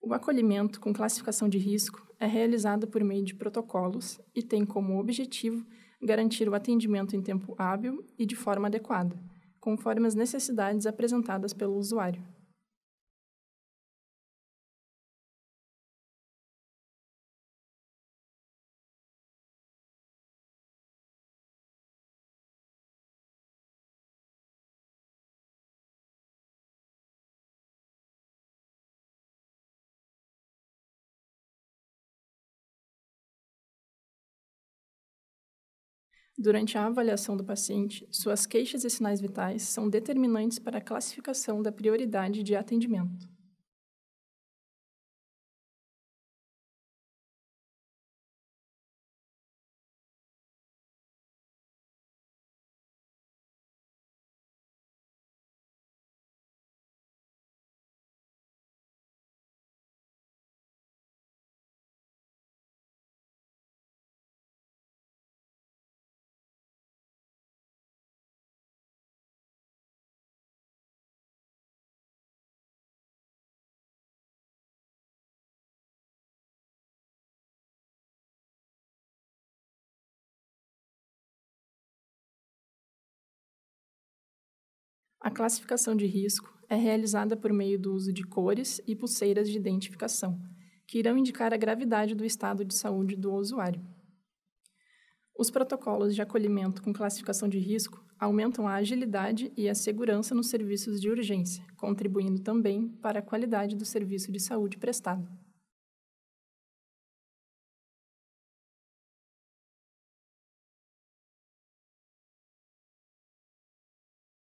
O acolhimento com classificação de risco é realizado por meio de protocolos e tem como objetivo garantir o atendimento em tempo hábil e de forma adequada, conforme as necessidades apresentadas pelo usuário. Durante a avaliação do paciente, suas queixas e sinais vitais são determinantes para a classificação da prioridade de atendimento. A classificação de risco é realizada por meio do uso de cores e pulseiras de identificação, que irão indicar a gravidade do estado de saúde do usuário. Os protocolos de acolhimento com classificação de risco aumentam a agilidade e a segurança nos serviços de urgência, contribuindo também para a qualidade do serviço de saúde prestado.